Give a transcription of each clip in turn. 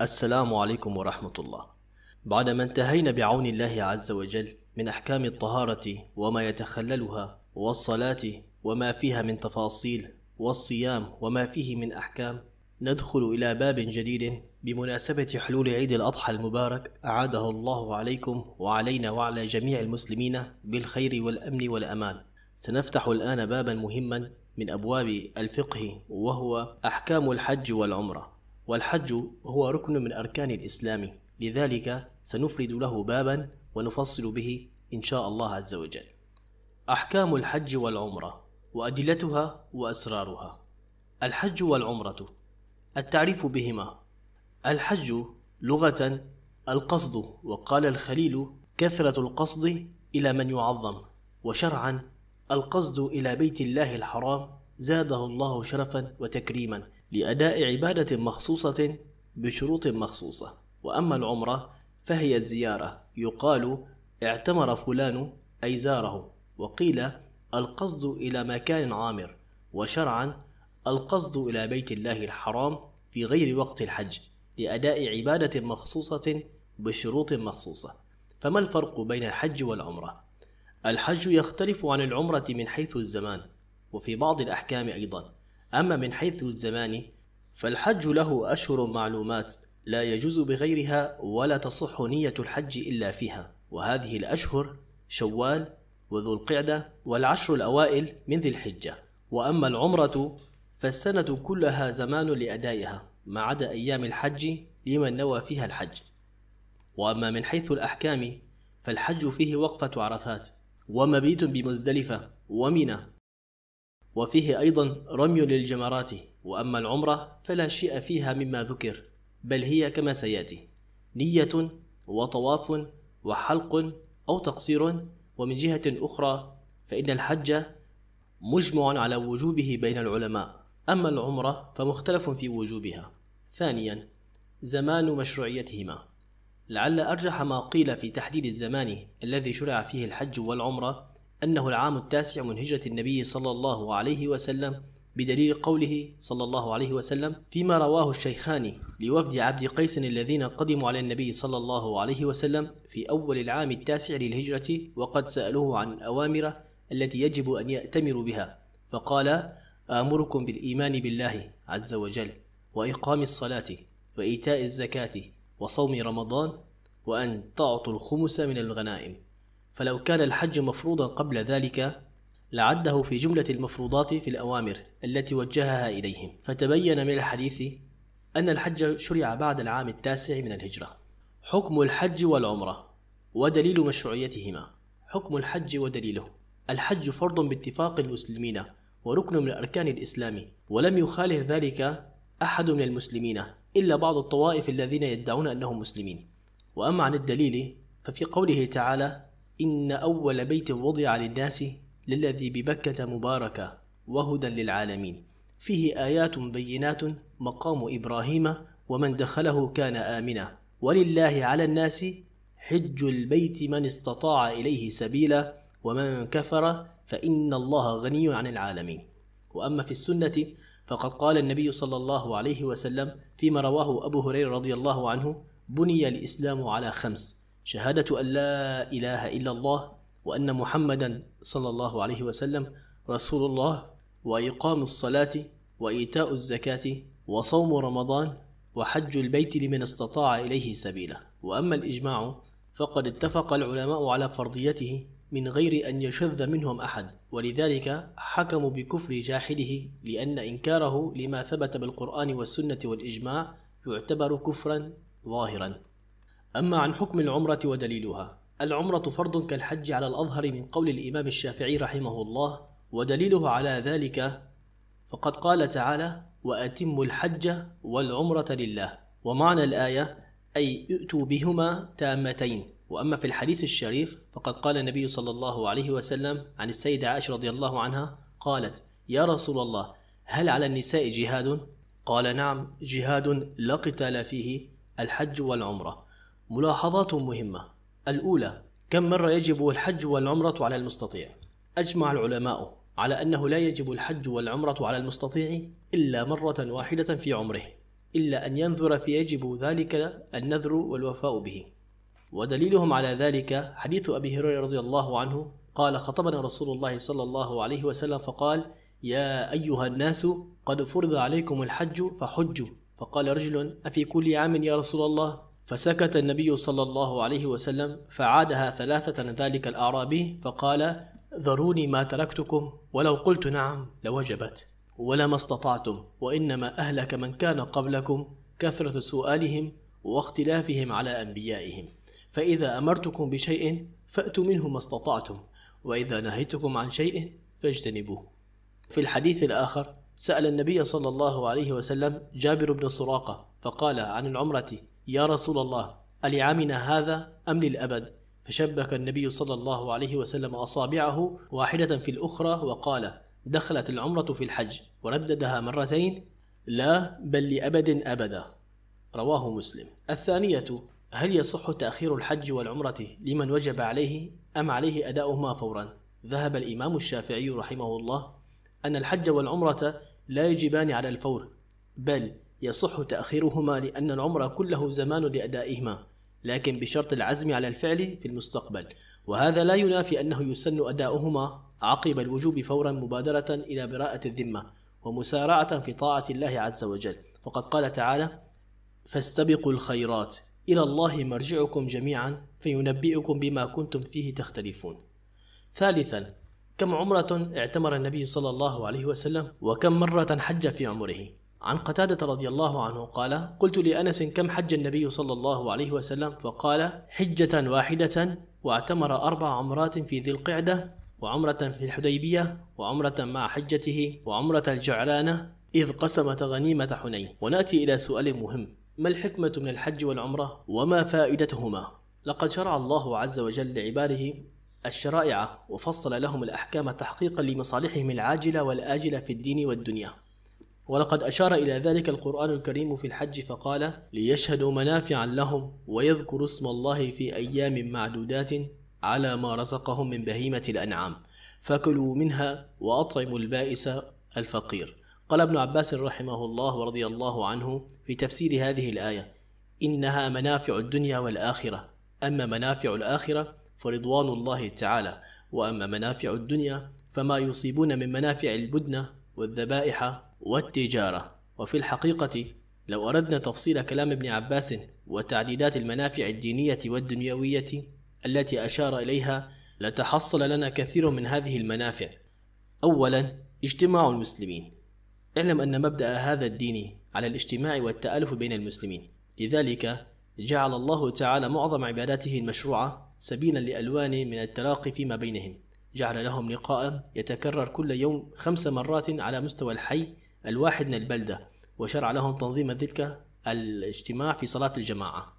السلام عليكم ورحمة الله. بعدما انتهينا بعون الله عز وجل من أحكام الطهارة وما يتخللها والصلاة وما فيها من تفاصيل والصيام وما فيه من أحكام، ندخل إلى باب جديد بمناسبة حلول عيد الأضحى المبارك أعاده الله عليكم وعلينا وعلى جميع المسلمين بالخير والأمن والأمان. سنفتح الآن بابا مهما من أبواب الفقه وهو أحكام الحج والعمرة. والحج هو ركن من أركان الإسلام لذلك سنفرد له بابا ونفصل به إن شاء الله عز وجل أحكام الحج والعمرة وأدلتها وأسرارها الحج والعمرة التعريف بهما الحج لغة القصد وقال الخليل كثرة القصد إلى من يعظم وشرعا القصد إلى بيت الله الحرام زاده الله شرفا وتكريما لأداء عبادة مخصوصة بشروط مخصوصة وأما العمرة فهي الزيارة يقال اعتمر فلان أي زاره وقيل القصد إلى مكان عامر وشرعا القصد إلى بيت الله الحرام في غير وقت الحج لأداء عبادة مخصوصة بشروط مخصوصة فما الفرق بين الحج والعمرة؟ الحج يختلف عن العمرة من حيث الزمان وفي بعض الأحكام أيضا أما من حيث الزمان فالحج له أشهر معلومات لا يجوز بغيرها ولا تصح نية الحج إلا فيها وهذه الأشهر شوال وذو القعدة والعشر الأوائل من ذي الحجة وأما العمرة فالسنة كلها زمان لأدائها ما عدا أيام الحج لمن نوى فيها الحج وأما من حيث الأحكام فالحج فيه وقفة عرفات ومبيت بمزدلفة ومنى وفيه أيضا رمي للجمرات وأما العمرة فلا شيء فيها مما ذكر بل هي كما سيأتي نية وطواف وحلق أو تقصير ومن جهة أخرى فإن الحج مجمع على وجوبه بين العلماء أما العمرة فمختلف في وجوبها ثانيا زمان مشروعيتهما لعل أرجح ما قيل في تحديد الزمان الذي شرع فيه الحج والعمرة أنه العام التاسع من هجرة النبي صلى الله عليه وسلم بدليل قوله صلى الله عليه وسلم فيما رواه الشيخان لوفد عبد قيس الذين قدموا على النبي صلى الله عليه وسلم في أول العام التاسع للهجرة وقد سألوه عن الأوامر التي يجب أن يأتمروا بها فقال آمركم بالإيمان بالله عز وجل وإقام الصلاة وإيتاء الزكاة وصوم رمضان وأن تعطوا الخمس من الغنائم فلو كان الحج مفروضا قبل ذلك لعده في جملة المفروضات في الأوامر التي وجهها إليهم فتبين من الحديث أن الحج شرع بعد العام التاسع من الهجرة حكم الحج والعمرة ودليل مشروعيتهما حكم الحج ودليله الحج فرض باتفاق المسلمين وركن من أركان الإسلام ولم يخالف ذلك أحد من المسلمين إلا بعض الطوائف الذين يدعون أنهم مسلمين وأما عن الدليل ففي قوله تعالى إن أول بيت وضع للناس للذي ببكة مباركة وهدى للعالمين فيه آيات بينات مقام إبراهيم ومن دخله كان آمنا ولله على الناس حج البيت من استطاع إليه سبيلا ومن كفر فإن الله غني عن العالمين وأما في السنة فقد قال النبي صلى الله عليه وسلم فيما رواه أبو هريرة رضي الله عنه بني الإسلام على خمس شهادة أن لا إله إلا الله وأن محمدا صلى الله عليه وسلم رسول الله وإقام الصلاة وإيتاء الزكاة وصوم رمضان وحج البيت لمن استطاع إليه سبيلا وأما الإجماع فقد اتفق العلماء على فرضيته من غير أن يشذ منهم أحد ولذلك حكموا بكفر جاحده لأن إنكاره لما ثبت بالقرآن والسنة والإجماع يعتبر كفرا ظاهرا أما عن حكم العمرة ودليلها العمرة فرض كالحج على الأظهر من قول الإمام الشافعي رحمه الله ودليله على ذلك فقد قال تعالى وأتموا الحج والعمرة لله ومعنى الآية أي ائتوا بهما تامتين وأما في الحديث الشريف فقد قال النبي صلى الله عليه وسلم عن السيدة عائشة رضي الله عنها قالت يا رسول الله هل على النساء جهاد؟ قال نعم جهاد لا قتال فيه الحج والعمرة ملاحظات مهمة الأولى كم مرة يجب الحج والعمرة على المستطيع؟ أجمع العلماء على أنه لا يجب الحج والعمرة على المستطيع إلا مرة واحدة في عمره إلا أن ينذر فيجب ذلك النذر والوفاء به ودليلهم على ذلك حديث أبي هريرة رضي الله عنه قال خطبنا رسول الله صلى الله عليه وسلم فقال يا أيها الناس قد فرض عليكم الحج فحجوا فقال رجل أفي كل عام يا رسول الله فسكت النبي صلى الله عليه وسلم فعادها ثلاثة ذلك الأعرابي فقال ذروني ما تركتكم ولو قلت نعم لوجبت ولما استطعتم وإنما أهلك من كان قبلكم كثرة سؤالهم واختلافهم على أنبيائهم فإذا أمرتكم بشيء فأتوا منه ما استطعتم وإذا نهيتكم عن شيء فاجتنبوه في الحديث الآخر سأل النبي صلى الله عليه وسلم جابر بن سراقة فقال عن العمرة يا رسول الله ألعامنا هذا أم للأبد فشبك النبي صلى الله عليه وسلم أصابعه واحدة في الأخرى وقال دخلت العمرة في الحج ورددها مرتين لا بل لأبد أبدا رواه مسلم الثانية هل يصح تأخير الحج والعمرة لمن وجب عليه أم عليه أداؤهما فورا ذهب الإمام الشافعي رحمه الله أن الحج والعمرة لا يجبان على الفور بل يصح تأخيرهما لأن العمر كله زمان لأدائهما لكن بشرط العزم على الفعل في المستقبل وهذا لا ينافي أنه يسن أداؤهما عقب الوجوب فورا مبادرة إلى براءة الذمة ومسارعة في طاعة الله عز وجل وقد قال تعالى فاستبقوا الخيرات إلى الله مرجعكم جميعا فينبئكم بما كنتم فيه تختلفون ثالثا كم عمرة اعتمر النبي صلى الله عليه وسلم وكم مرة حج في عمره عن قتادة رضي الله عنه قال: قلت لأنس كم حج النبي صلى الله عليه وسلم؟ فقال: حجة واحدة واعتمر أربع عمرات في ذي القعدة وعمرة في الحديبية وعمرة مع حجته وعمرة الجعرانة إذ قسمت غنيمة حنين ونأتي إلى سؤال مهم ما الحكمة من الحج والعمرة وما فائدتهما؟ لقد شرع الله عز وجل لعباده الشرائع وفصل لهم الأحكام تحقيقا لمصالحهم العاجلة والآجلة في الدين والدنيا ولقد أشار إلى ذلك القرآن الكريم في الحج فقال ليشهدوا منافعا لهم ويذكروا اسم الله في أيام معدودات على ما رزقهم من بهيمة الأنعام فكلوا منها وأطعموا البائس الفقير قال ابن عباس رحمه الله ورضي الله عنه في تفسير هذه الآية إنها منافع الدنيا والآخرة أما منافع الآخرة فرضوان الله تعالى وأما منافع الدنيا فما يصيبون من منافع البدنة والذبائح والتجارة وفي الحقيقة لو أردنا تفصيل كلام ابن عباس وتعديدات المنافع الدينية والدنيوية التي أشار إليها لتحصل لنا كثير من هذه المنافع أولا اجتماع المسلمين اعلم أن مبدأ هذا الدين على الاجتماع والتألف بين المسلمين لذلك جعل الله تعالى معظم عباداته المشروعة سبيلا لألوان من التلاقي فيما بينهم جعل لهم لقاء يتكرر كل يوم خمس مرات على مستوى الحي الواحد من البلدة وشرع لهم تنظيم تلك الاجتماع في صلاة الجماعة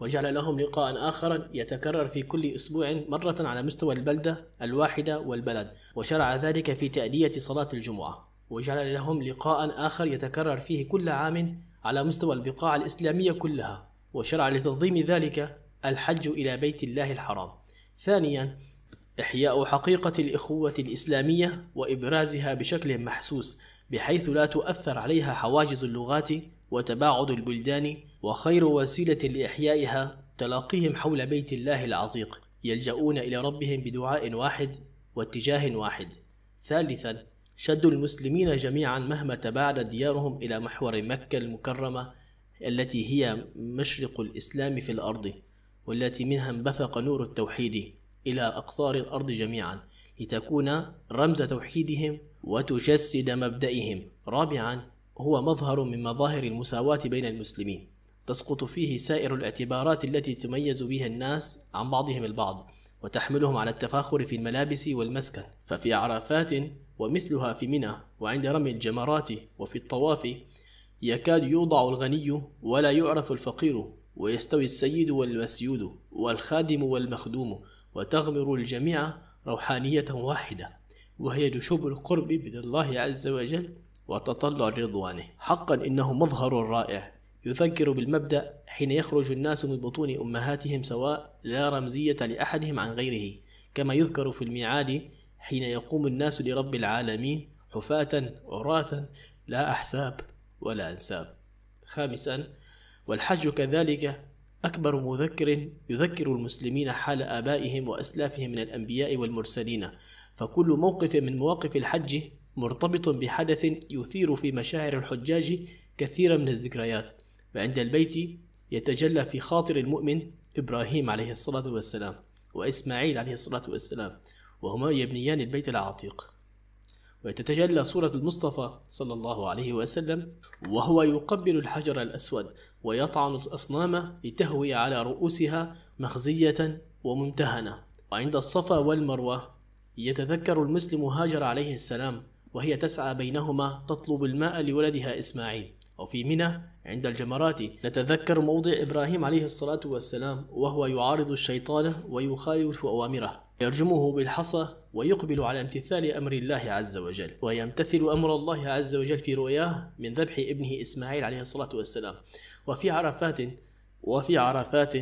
وجعل لهم لقاء آخر يتكرر في كل أسبوع مرة على مستوى البلدة الواحدة والبلد وشرع ذلك في تأدية صلاة الجمعة وجعل لهم لقاء آخر يتكرر فيه كل عام على مستوى البقاع الإسلامية كلها وشرع لتنظيم ذلك الحج إلى بيت الله الحرام ثانيا إحياء حقيقة الإخوة الإسلامية وإبرازها بشكل محسوس بحيث لا تؤثر عليها حواجز اللغات وتباعد البلدان وخير وسيلة لإحيائها تلاقيهم حول بيت الله العتيق يلجؤون إلى ربهم بدعاء واحد واتجاه واحد ثالثا شد المسلمين جميعا مهما تباعدت ديارهم إلى محور مكة المكرمة التي هي مشرق الإسلام في الأرض والتي منها انبثق نور التوحيد إلى أقطار الأرض جميعا لتكون رمز توحيدهم وتجسد مبدئهم رابعا هو مظهر من مظاهر المساواة بين المسلمين تسقط فيه سائر الاعتبارات التي تميز بها الناس عن بعضهم البعض وتحملهم على التفاخر في الملابس والمسكن ففي عرفات ومثلها في منى وعند رمي الجمرات وفي الطواف يكاد يوضع الغني ولا يعرف الفقير ويستوي السيد والمسيود والخادم والمخدوم وتغمر الجميع روحانية واحدة وهي نشوب القرب من الله عز وجل وتطلع رضوانه حقا إنه مظهر رائع يذكر بالمبدأ حين يخرج الناس من بطون أمهاتهم سواء لا رمزية لأحدهم عن غيره كما يذكر في الميعاد حين يقوم الناس لرب العالمين حفاة عراة لا أحساب ولا أنساب خامسا والحج كذلك أكبر مذكر يذكر المسلمين حال آبائهم وأسلافهم من الأنبياء والمرسلين فكل موقف من مواقف الحج مرتبط بحدث يثير في مشاعر الحجاج كثيرا من الذكريات فعند البيت يتجلى في خاطر المؤمن إبراهيم عليه الصلاة والسلام وإسماعيل عليه الصلاة والسلام وهما يبنيان البيت العتيق وتتجلى صورة المصطفى صلى الله عليه وسلم وهو يقبل الحجر الأسود ويطعن الأصنام لتهوي على رؤوسها مخزية وممتهنة وعند الصفا والمروة يتذكر المسلم هاجر عليه السلام وهي تسعى بينهما تطلب الماء لولدها إسماعيل وفي منى عند الجمرات نتذكر موضع إبراهيم عليه الصلاة والسلام وهو يعارض الشيطان ويخالف أوامره يرجمه بالحصى ويقبل على امتثال أمر الله عز وجل ويمتثل أمر الله عز وجل في رؤياه من ذبح ابنه إسماعيل عليه الصلاة والسلام وفي عرفات وفي عرفات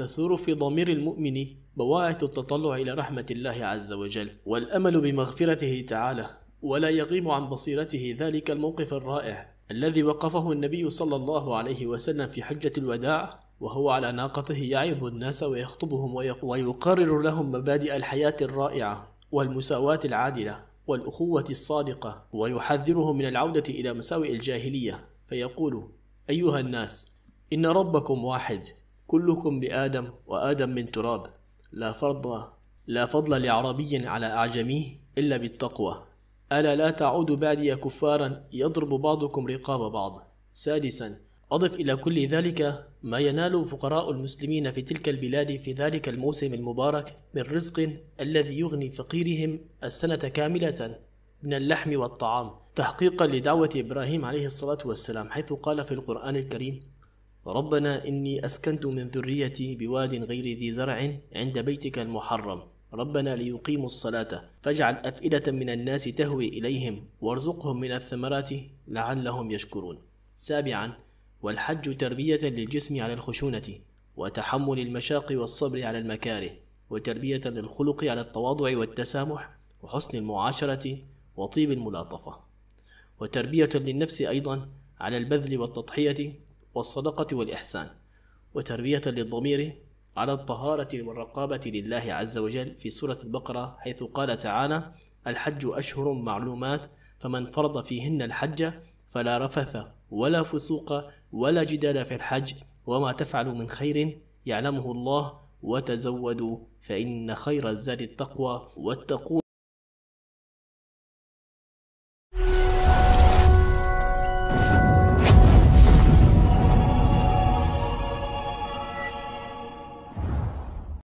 تثور في ضمير المؤمن بواعث التطلع إلى رحمة الله عز وجل والأمل بمغفرته تعالى ولا يغيب عن بصيرته ذلك الموقف الرائع الذي وقفه النبي صلى الله عليه وسلم في حجة الوداع وهو على ناقته يعظ الناس ويخطبهم ويقرر لهم مبادئ الحياة الرائعة والمساواة العادلة والأخوة الصادقة ويحذرهم من العودة إلى مساوئ الجاهلية فيقول أيها الناس إن ربكم واحد كلكم بآدم وآدم من تراب لا فرض لا فضل لعربي على أعجميه إلا بالتقوى ألا لا تعود بعدي كفارا يضرب بعضكم رقاب بعض سادسا أضف إلى كل ذلك ما ينال فقراء المسلمين في تلك البلاد في ذلك الموسم المبارك من رزق الذي يغني فقيرهم السنة كاملة من اللحم والطعام تحقيقا لدعوة إبراهيم عليه الصلاة والسلام حيث قال في القرآن الكريم ربنا إني أسكنت من ذريتي بواد غير ذي زرع عند بيتك المحرم ربنا ليقيموا الصلاة فاجعل أفئدة من الناس تهوي إليهم وارزقهم من الثمرات لعلهم يشكرون سابعا والحج تربية للجسم على الخشونة وتحمل المشاق والصبر على المكاره وتربية للخلق على التواضع والتسامح وحسن المعاشرة وطيب الملاطفة وتربية للنفس أيضا على البذل والتضحية والصدقة والإحسان وتربية للضمير على الطهارة والرقابة لله عز وجل في سورة البقرة حيث قال تعالى الحج أشهر معلومات فمن فرض فيهن الحج فلا رفث ولا فسوق ولا جدال في الحج وما تفعلوا من خير يعلمه الله وتزودوا فإن خير الزاد التقوى واتقون